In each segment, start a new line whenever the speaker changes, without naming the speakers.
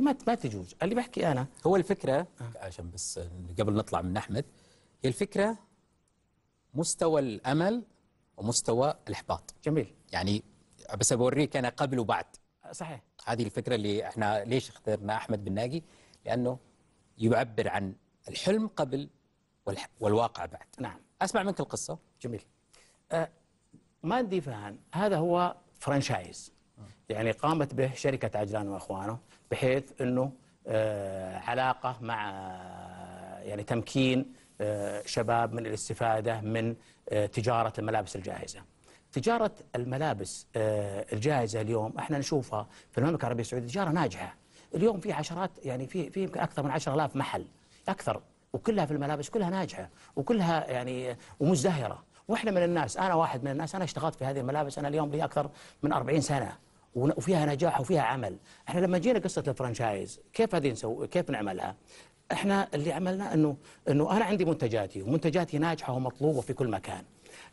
ما ما تجوز اللي بحكي انا هو الفكره آه. عشان بس قبل نطلع من احمد هي الفكره مستوى الامل ومستوى الاحباط جميل يعني بس بوريك انا قبل وبعد صحيح هذه الفكره اللي احنا ليش اخترنا احمد بن ناجي لانه يعبر عن الحلم قبل والواقع بعد نعم اسمع منك القصه جميل آه ماندي فهان هذا هو فرانشايز يعني قامت به شركة عجلان وإخوانه بحيث أنه آه، علاقة مع آه، يعني تمكين آه، شباب من الاستفادة من تجارة الملابس الجاهزة تجارة الملابس الجاهزة اليوم احنا نشوفها في المملكة العربية السعودية تجارة ناجحة اليوم في عشرات يعني في في يمكن اكثر من 10000 محل اكثر وكلها في الملابس كلها ناجحه وكلها يعني ومزدهره واحنا من الناس انا واحد من الناس انا اشتغلت في هذه الملابس انا اليوم لي اكثر من 40 سنه وفيها نجاح وفيها عمل احنا لما جينا قصه الفرنشايز كيف هذه نسوي كيف نعملها احنا اللي عملنا انه انه انا عندي منتجاتي ومنتجاتي ناجحه ومطلوبه في كل مكان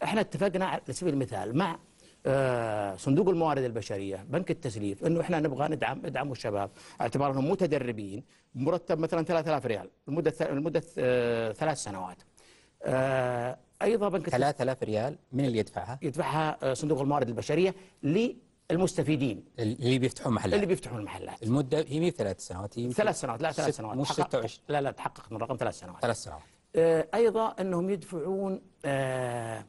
احنا اتفقنا على سبيل المثال مع آه، صندوق الموارد البشريه بنك التسليف انه احنا نبغى ندعم ندعم الشباب اعتبار انهم متدربين مرتب مثلا 3000 ريال لمده لمده آه، ثلاث سنوات آه، ايضا بنك 3000 ريال من اللي يدفعها؟ يدفعها صندوق الموارد البشريه ل المستفيدين اللي بيفتحون محلات اللي بيفتحون المحلات المده هي ثلاث سنوات هي ثلاث سنوات لا ثلاث سنوات مش 26 لا لا تحقق من الرقم ثلاث سنوات ثلاث سنوات آه ايضا انهم يدفعون آه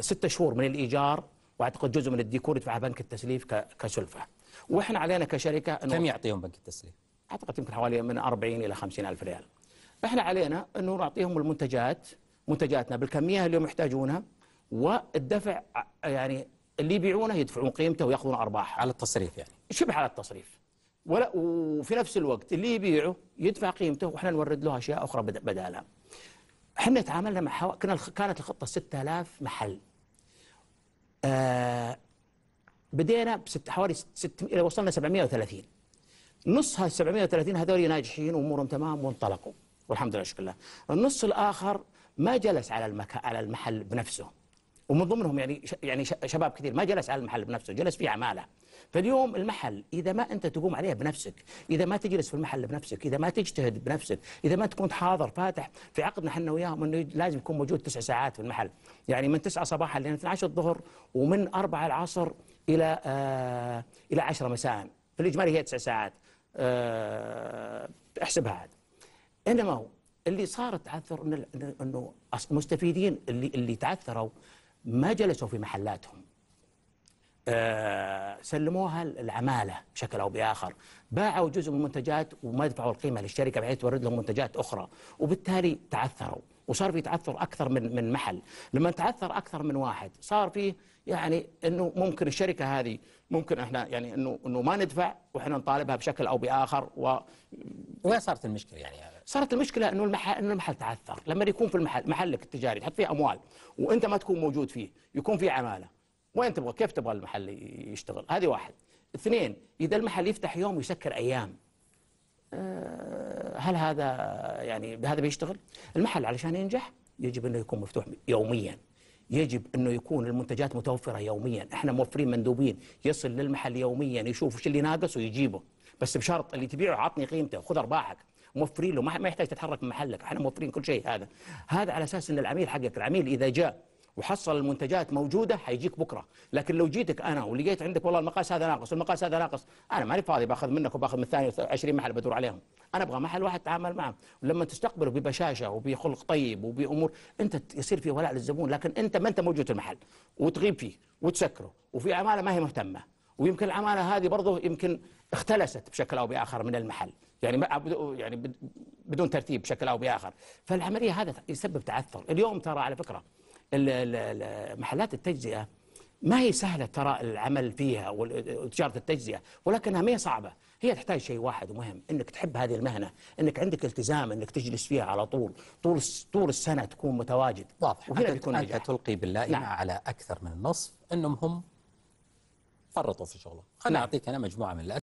ست شهور من الايجار واعتقد جزء من الديكور يدفعها بنك التسليف كسلفه واحنا علينا كشركه انه كم يعطيهم بنك التسليف؟ اعتقد يمكن حوالي من 40 الى 50 الف ريال احنا علينا انه نعطيهم المنتجات منتجاتنا بالكميه اللي هم يحتاجونها والدفع آه، يعني اللي يبيعونه يدفعون قيمته وياخذون ارباح على التصريف يعني شبه على التصريف ولا وفي نفس الوقت اللي يبيعه يدفع قيمته واحنا نورد له اشياء اخرى بدالها احنا تعاملنا مع حو... كنا كانت الخطه 6000 محل آه بدينا بست حوالي ست الى وصلنا 730 نص هال 730 هذول ناجحين وامورهم تمام وانطلقوا والحمد لله شكرا النص الاخر ما جلس على المكان على المحل بنفسه ومن ضمنهم يعني يعني شباب كثير ما جلس على المحل بنفسه جلس في عماله فاليوم المحل اذا ما انت تقوم عليه بنفسك اذا ما تجلس في المحل بنفسك اذا ما تجتهد بنفسك اذا ما تكون حاضر فاتح في عقدنا احنا وياهم انه لازم يكون موجود تسع ساعات في المحل يعني من 9 صباحا لين 12 الظهر ومن 4 العصر الى آه الى 10 مساء في الاجمالي هي تسع ساعات آه احسبها عاد انما اللي صارت تعثر انه المستفيدين اللي اللي تعثروا ما جلسوا في محلاتهم آه، سلموها العماله بشكل او باخر، باعوا جزء من المنتجات وما دفعوا القيمه للشركه بحيث تورد لهم منتجات اخرى، وبالتالي تعثروا، وصار في تعثر اكثر من من محل، لما تعثر اكثر من واحد صار فيه يعني انه ممكن الشركه هذه ممكن احنا يعني انه انه ما ندفع واحنا نطالبها بشكل او باخر وين صارت المشكله يعني صارت المشكله انه المحل انه المحل تعثر لما يكون في المحل محلك التجاري تحط فيه اموال وانت ما تكون موجود فيه يكون فيه عماله وين تبغى كيف تبغى المحل يشتغل هذه واحد اثنين اذا المحل يفتح يوم ويسكر ايام آه، هل هذا يعني هذا بيشتغل المحل علشان ينجح يجب انه يكون مفتوح يوميا يجب انه يكون المنتجات متوفره يوميا، احنا موفرين مندوبين يصل للمحل يوميا يشوف ايش اللي ناقص ويجيبه، بس بشرط اللي تبيعه عطني قيمته خذ ارباحك، موفرين له ما يحتاج تتحرك من محلك، احنا موفرين كل شيء هذا. هذا على اساس ان العميل حقك، العميل اذا جاء وحصل المنتجات موجوده حيجيك بكره لكن لو جيتك انا ولقيت عندك والله المقاس هذا ناقص والمقاس هذا ناقص انا ماني فاضي باخذ منك وباخذ من الثاني 20 محل بدور عليهم انا ابغى محل واحد اتعامل معه ولما تستقبله ببشاشه وبخلق طيب وبامور انت يصير في ولاء للزبون لكن انت ما انت موجود في المحل وتغيب فيه وتسكره وفي عماله ما هي مهتمه ويمكن العماله هذه برضه يمكن اختلست بشكل او باخر من المحل يعني يعني بدون ترتيب بشكل او باخر فالعمليه هذا يسبب تعثر اليوم ترى على فكره محلات التجزئة ما هي سهلة ترى العمل فيها وتجارة التجزئة ولكنها ما هي صعبة هي تحتاج شيء واحد مهم انك تحب هذه المهنه انك عندك التزام انك تجلس فيها على طول طول طول السنه تكون متواجد واضح وهنا بيكون انت تلقي باللائمه نعم. على اكثر من النصف انهم هم فرطوا في شغلهم خليني نعم. اعطيك انا مجموعه من الأسئلة.